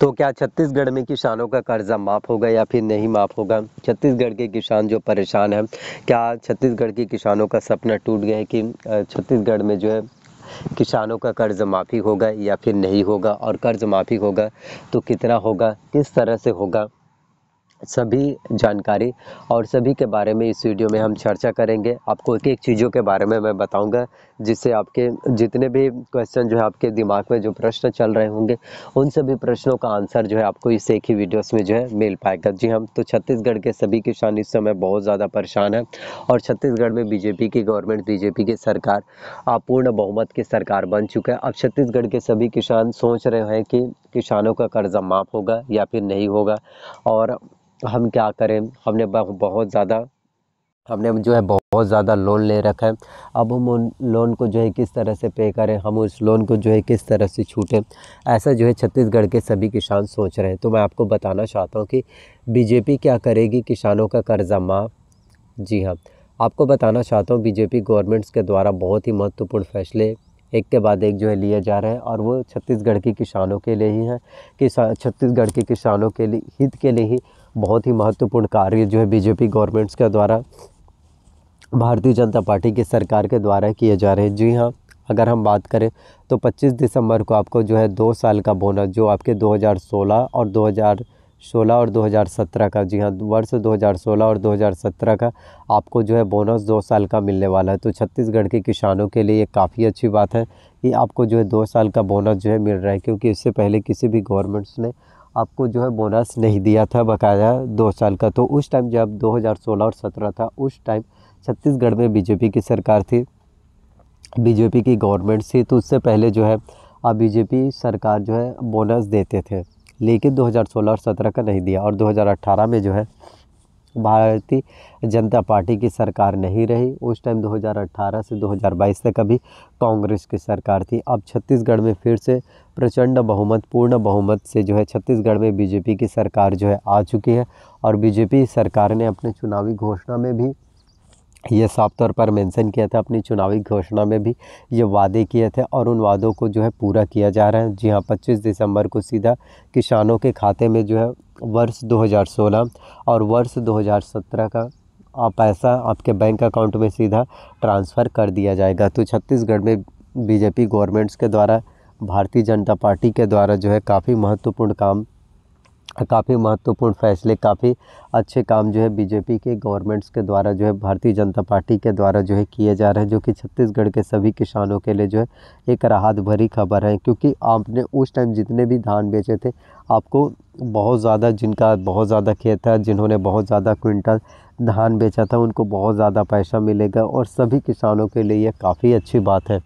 तो क्या छत्तीसगढ़ में किसानों का कर्जा माफ होगा या फिर नहीं माफ होगा छत्तीसगढ़ के किसान जो परेशान हैं क्या छत्तीसगढ़ के किसानों का सपना टूट गया है कि छत्तीसगढ़ में जो है किसानों का कर्ज माफ़ी होगा या फिर नहीं होगा और कर्ज माफ़ी होगा तो कितना होगा किस तरह से होगा सभी जानकारी और सभी के बारे में इस वीडियो में हम चर्चा करेंगे आपको एक एक चीज़ों के बारे में मैं बताऊंगा जिससे आपके जितने भी क्वेश्चन जो है आपके दिमाग में जो प्रश्न चल रहे होंगे उन सभी प्रश्नों का आंसर जो है आपको इस एक ही वीडियोस में जो है मिल पाएगा जी हम हाँ, तो छत्तीसगढ़ के सभी किसान इस समय बहुत ज़्यादा परेशान हैं और छत्तीसगढ़ में बीजेपी की गवर्नमेंट बीजेपी की सरकार पूर्ण बहुमत की सरकार बन चुका है अब छत्तीसगढ़ के सभी किसान सोच रहे हैं कि किसानों का कर्ज़ा माफ़ होगा या फिर नहीं होगा और हम क्या करें हमने बहुत ज़्यादा हमने जो है बहुत ज़्यादा लोन ले रखा है अब हम उन लोन को जो है किस तरह से पे करें हम उस लोन को जो है किस तरह से छूटें ऐसा जो है छत्तीसगढ़ के सभी किसान सोच रहे हैं तो मैं आपको बताना चाहता हूँ कि बीजेपी क्या करेगी किसानों का कर्ज़ा माफ़ जी हाँ आपको बताना चाहता हूँ बीजेपी गवर्नमेंट्स के द्वारा बहुत ही महत्वपूर्ण फैसले एक के बाद एक जो है लिए जा रहे हैं और वो छत्तीसगढ़ के किसानों के लिए ही हैं कि छत्तीसगढ़ के किसानों के लिए हित के लिए ही बहुत ही महत्वपूर्ण कार्य जो है बीजेपी गवर्नमेंट्स के द्वारा भारतीय जनता पार्टी की सरकार के द्वारा किए जा रहे हैं जी हाँ अगर हम बात करें तो 25 दिसंबर को आपको जो है दो साल का बोनस जो आपके 2016 और 2000 2016 और 2017 का जी हाँ वर्ष 2016 और 2017 का आपको जो है बोनस दो साल का मिलने वाला है तो छत्तीसगढ़ के किसानों के लिए ये काफ़ी अच्छी बात है कि आपको जो है दो साल का बोनस जो है मिल रहा है क्योंकि इससे पहले किसी भी गवर्नमेंट्स ने आपको जो है बोनस नहीं दिया था बकाया दो साल का तो उस टाइम जब दो और सत्रह था उस टाइम छत्तीसगढ़ में बीजेपी की सरकार थी बीजेपी की गवर्नमेंट थी तो उससे पहले जो है अब बीजेपी सरकार जो है बोनस देते थे लेकिन 2016 और 17 का नहीं दिया और 2018 में जो है भारतीय जनता पार्टी की सरकार नहीं रही उस टाइम 2018 से 2022 तक अभी कांग्रेस की सरकार थी अब छत्तीसगढ़ में फिर से प्रचंड बहुमत पूर्ण बहुमत से जो है छत्तीसगढ़ में बीजेपी की सरकार जो है आ चुकी है और बीजेपी सरकार ने अपने चुनावी घोषणा में भी ये साफ तौर पर मेंशन किया था अपनी चुनावी घोषणा में भी ये वादे किए थे और उन वादों को जो है पूरा किया जा रहा है जी हाँ पच्चीस दिसंबर को सीधा किसानों के खाते में जो है वर्ष 2016 और वर्ष 2017 का आप पैसा आपके बैंक अकाउंट में सीधा ट्रांसफ़र कर दिया जाएगा तो छत्तीसगढ़ में बीजेपी गवर्नमेंट्स के द्वारा भारतीय जनता पार्टी के द्वारा जो है काफ़ी महत्वपूर्ण काम काफ़ी महत्वपूर्ण फैसले काफ़ी अच्छे काम जो है बीजेपी के गवर्नमेंट्स के द्वारा जो है भारतीय जनता पार्टी के द्वारा जो है किए जा रहे हैं जो कि छत्तीसगढ़ के सभी किसानों के लिए जो है एक राहत भरी खबर है क्योंकि आपने उस टाइम जितने भी धान बेचे थे आपको बहुत ज़्यादा जिनका बहुत ज़्यादा खेत था जिन्होंने बहुत ज़्यादा क्विंटल धान बेचा था उनको बहुत ज़्यादा पैसा मिलेगा और सभी किसानों के लिए यह काफ़ी अच्छी बात है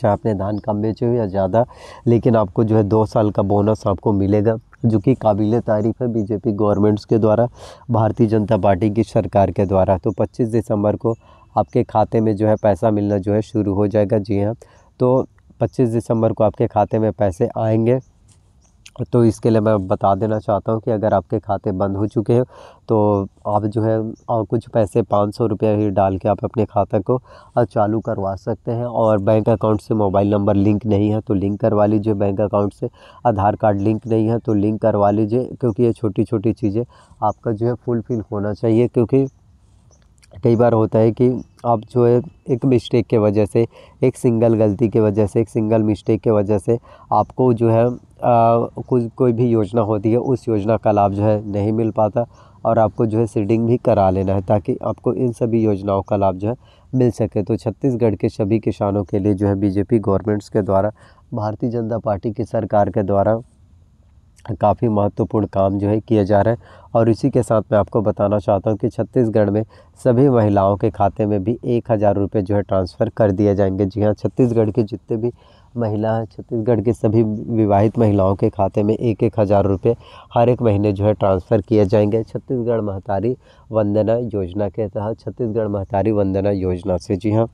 चाहे आपने धान कम बेचे हो या ज़्यादा लेकिन आपको जो है दो साल का बोनस आपको मिलेगा जो कि काबिल तारीफ़ है बीजेपी गवर्नमेंट्स के द्वारा भारतीय जनता पार्टी की सरकार के द्वारा तो 25 दिसंबर को आपके खाते में जो है पैसा मिलना जो है शुरू हो जाएगा जी हाँ तो 25 दिसंबर को आपके खाते में पैसे आएंगे तो इसके लिए मैं बता देना चाहता हूँ कि अगर आपके खाते बंद हो चुके हैं तो आप जो है और कुछ पैसे पाँच सौ रुपये ही डाल के आप अपने खाते को चालू करवा सकते हैं और बैंक अकाउंट से मोबाइल नंबर लिंक नहीं है तो लिंक करवा लीजिए बैंक अकाउंट से आधार कार्ड लिंक नहीं है तो लिंक करवा लीजिए क्योंकि ये छोटी छोटी चीज़ें आपका जो है फुलफ़िल होना चाहिए क्योंकि कई बार होता है कि आप जो है एक मिस्टेक के वजह से एक सिंगल गलती के वजह से एक सिंगल मिस्टेक के वजह से आपको जो है कुछ कोई भी योजना होती है उस योजना का लाभ जो है नहीं मिल पाता और आपको जो है सीडिंग भी करा लेना है ताकि आपको इन सभी योजनाओं का लाभ जो है मिल सके तो छत्तीसगढ़ के सभी किसानों के लिए जो है बीजेपी गवर्नमेंट्स के द्वारा भारतीय जनता पार्टी की सरकार के द्वारा काफ़ी महत्वपूर्ण काम जो है किए जा रहे हैं और इसी के साथ मैं आपको बताना चाहता हूँ कि छत्तीसगढ़ में सभी महिलाओं के खाते में भी एक हज़ार रुपये जो है ट्रांसफ़र कर दिए जाएंगे जी हाँ छत्तीसगढ़ के जितने भी महिला छत्तीसगढ़ के सभी विवाहित महिलाओं के खाते में एक एक हज़ार रुपये हर एक महीने जो है ट्रांसफ़र किए जाएंगे छत्तीसगढ़ महतारी वंदना योजना के तहत छत्तीसगढ़ महतारी वंदना योजना से जी हाँ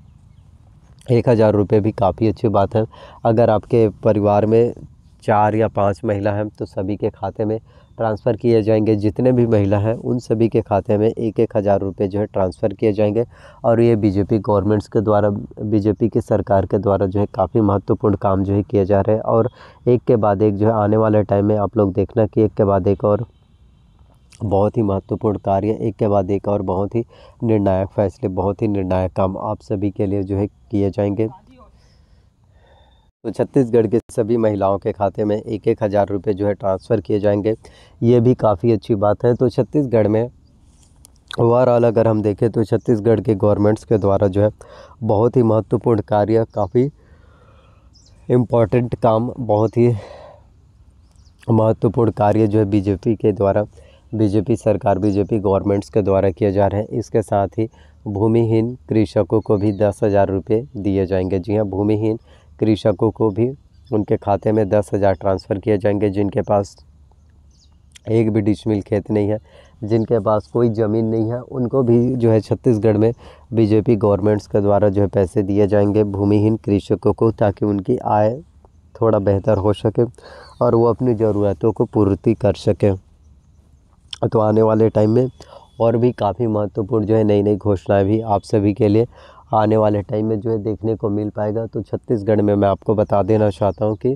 एक हज़ार रुपये भी काफ़ी अच्छी बात है अगर आपके परिवार में चार या पांच महिला हैं तो सभी के खाते में ट्रांसफ़र किए जाएंगे जितने भी महिला हैं उन सभी के खाते में एक एक हज़ार रुपये जो है ट्रांसफ़र किए जाएंगे और ये बीजेपी गवर्नमेंट्स के द्वारा बीजेपी की सरकार के द्वारा जो है काफ़ी महत्वपूर्ण काम जो है किए जा रहे हैं और एक के बाद एक जो है आने वाले टाइम में आप लोग देखना कि एक के बाद एक और बहुत ही महत्वपूर्ण कार्य एक के बाद एक और बहुत ही निर्णायक फैसले बहुत ही निर्णायक काम आप सभी के लिए जो है किए जाएंगे तो छत्तीसगढ़ के सभी महिलाओं के खाते में एक एक हज़ार रुपये जो है ट्रांसफ़र किए जाएंगे ये भी काफ़ी अच्छी बात है तो छत्तीसगढ़ में ओवरऑल अगर हम देखें तो छत्तीसगढ़ के गवर्नमेंट्स के द्वारा जो है बहुत ही महत्वपूर्ण कार्य काफ़ी इम्पॉर्टेंट काम बहुत ही महत्वपूर्ण कार्य जो है बीजेपी के द्वारा बीजेपी सरकार बीजेपी गवर्नमेंट्स के द्वारा किए जा रहे हैं इसके साथ ही भूमिहीन कृषकों को भी दस हज़ार रुपये दिए जाएंगे जी हाँ भूमिहीन कृषकों को भी उनके खाते में दस हज़ार ट्रांसफ़र किए जाएंगे जिनके पास एक भी डिशमिल खेत नहीं है जिनके पास कोई ज़मीन नहीं है उनको भी जो है छत्तीसगढ़ में बीजेपी गवर्नमेंट्स के द्वारा जो है पैसे दिए जाएंगे भूमिहीन कृषकों को ताकि उनकी आय थोड़ा बेहतर हो सके और वो अपनी ज़रूरतों को पूर्ति कर सकें तो आने वाले टाइम में और भी काफ़ी महत्वपूर्ण जो है नई नई घोषणाएं भी आप सभी के लिए आने वाले टाइम में जो है देखने को मिल पाएगा तो छत्तीसगढ़ में मैं आपको बता देना चाहता हूँ कि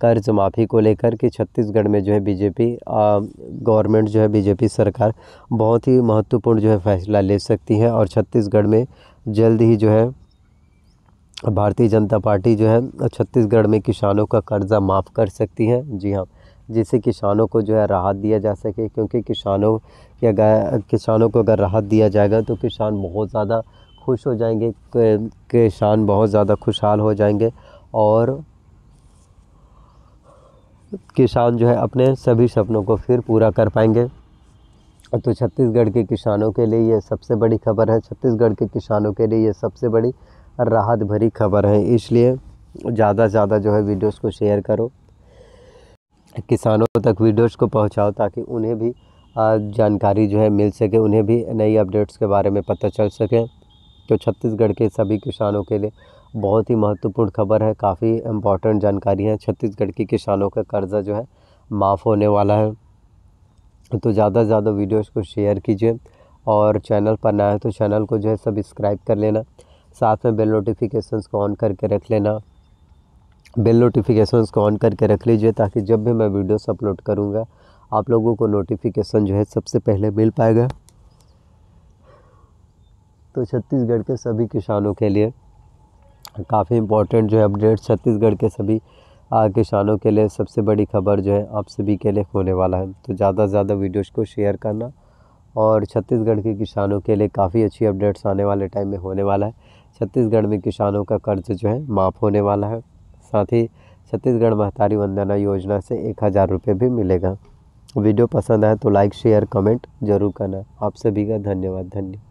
कर्ज माफ़ी को लेकर के छत्तीसगढ़ में जो है बीजेपी गवर्नमेंट जो है बीजेपी सरकार बहुत ही महत्वपूर्ण जो है फैसला ले सकती है और छत्तीसगढ़ में जल्द ही जो है भारतीय जनता पार्टी जो है छत्तीसगढ़ में किसानों का कर्ज़ा माफ़ कर सकती है जी हाँ जिससे किसानों को जो है राहत दिया जा सके क्योंकि किसानों की अगर किसानों को अगर राहत दिया जाएगा तो किसान बहुत ज़्यादा खुश हो जाएंगे किसान बहुत ज़्यादा खुशहाल हो जाएंगे और किसान जो है अपने सभी सपनों को फिर पूरा कर पाएंगे तो छत्तीसगढ़ के किसानों के लिए ये सबसे बड़ी खबर है छत्तीसगढ़ के किसानों के लिए ये सबसे बड़ी राहत भरी खबर है इसलिए ज़्यादा से ज़्यादा जो है वीडियोस को शेयर करो किसानों तक वीडियोस को पहुंचाओ ताकि उन्हें भी जानकारी जो है मिल सके उन्हें भी नई अपडेट्स के बारे में पता चल सके जो तो छत्तीसगढ़ के सभी किसानों के लिए बहुत ही महत्वपूर्ण खबर है काफ़ी इम्पोर्टेंट जानकारी है छत्तीसगढ़ के किसानों का कर्ज़ा जो है माफ़ होने वाला है तो ज़्यादा से ज़्यादा वीडियोस को शेयर कीजिए और चैनल पर ना है तो चैनल को जो है सब्सक्राइब कर लेना साथ में बेल नोटिफिकेशंस को ऑन करके रख लेना बेल नोटिफिकेशंस को ऑन करके रख लीजिए ताकि जब भी मैं वीडियोस अपलोड करूँगा आप लोगों को नोटिफिकेशन जो है सबसे पहले मिल पाएगा तो छत्तीसगढ़ के सभी किसानों के लिए काफ़ी इम्पोर्टेंट जो है अपडेट छत्तीसगढ़ के सभी किसानों के लिए सबसे बड़ी खबर जो है आप सभी के लिए होने वाला है तो ज़्यादा से ज़्यादा वीडियोज़ को शेयर करना और छत्तीसगढ़ के किसानों के लिए काफ़ी अच्छी अपडेट्स आने वाले टाइम में होने वाला है छत्तीसगढ़ में किसानों का कर्ज जो है माफ़ होने वाला है साथ ही छत्तीसगढ़ महतारी वंदना योजना से एक हज़ार रुपये भी मिलेगा वीडियो पसंद आए तो लाइक शेयर कमेंट जरूर करना आप सभी का धन्यवाद धन्यवाद